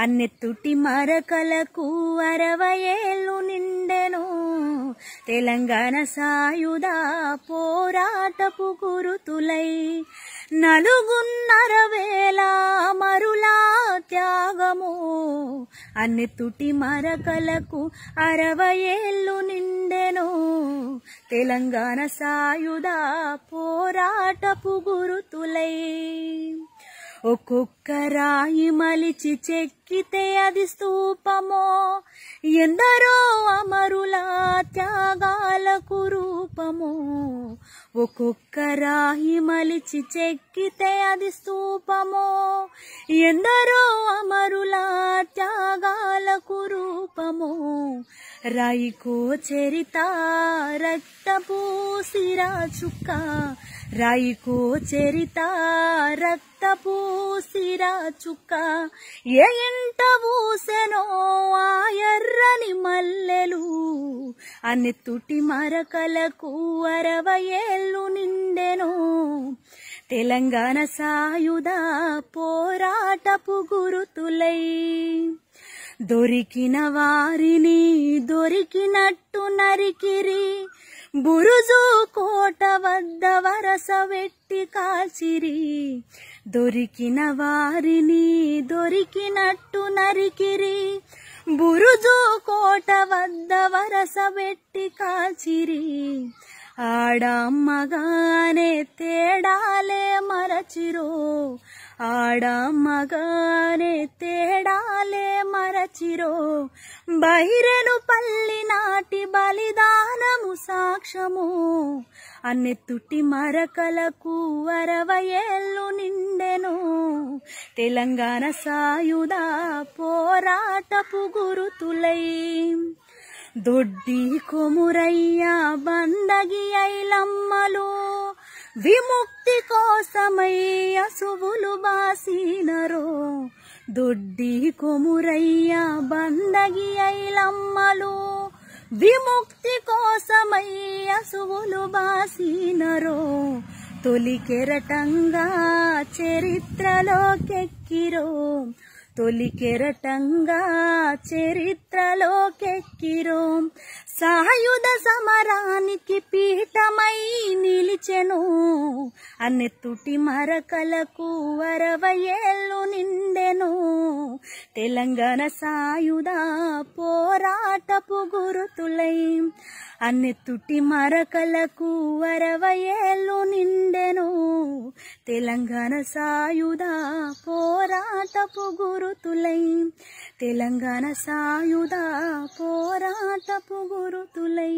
అన్నెత్తుటి మరకలకు అరవయేళ్ళు నిండెను తెలంగాణ సాయుధ పోరాటపు గురుతులై నలుగున్నర వేల మరులా త్యాగము అన్నెత్తుటి మరకలకు అరవయేళ్ళు నిండెను తెలంగాణ సాయుధ పోరాటపు గురుతులై ఒక్కొక్క రాయి మలిచి చెక్కితే అది స్థూపమో ఎందరో అమరుల త్యాగాలకు రూపము ఒక్కొక్క రాయి మలిచి చెక్కితే అది స్థూపమో ఎందరో అమరుల త్యాగాలకు రూపము రాయికో చెరిత రక్తపోసిరా చుక్క రాయికో చరిత రక్తపోసిరా చుక్క ఏ ఎంత పూసెనో ఆ ఎర్రని మల్లెలు తుటి మరకలకు అరవై ఏళ్ళు నిండెను తెలంగాణ సాయుధ పోరాటపు గురుతులై దొరికిన వారిని దొరికినట్టు నరికిరి బురుజు కోట వద్ద వరస వెట్టి కాచిరి దొరికిన వారిని దొరికినట్టు నరికిరి బురుజు కోట వద్ద వరస వెట్టి కాచిరి ఆడమ్మగానే తేడాలే మరచిరో ఆడమ్మగానే తేడాలే మర చిరో బైరెను పల్లి నాటి బలిదానము సాక్ష్యము అన్ని అన్నెత్తుటి మరకలకు అరవయేళ్ళు నిండెను తెలంగాణ సాయుధ పోరాటపు గురుతులై దొడ్డి కొమురయ్య బందగి ఐలమ్మలు విముక్తి కోసమయ్య సువులు బాసినరో దొడ్డి కొమురయ్య బందగి ఐలమ్మలు విముక్తి కోసమై సువులు బాసినరో తొలి కెరటంగా చరిత్రలోకెక్కిరో తొలి కెరటంగా చరిత్రలోకెక్కిరో సాయుధ సమరానికి పీఠమై నిలిచెను అన్నెత్తుటి మరకలకు అరవయేళ్ళు నిండెను తెలంగాణ సాయుధ పోరాటపు గురుతులై అన్నెత్తుటి మరకలకు అరవయేళ్ళు నిండెను తెలంగాణ సాయుధ పోరాటపు గురుతులై తెలంగాణ సాయుధ పోరాటపు గురుతులై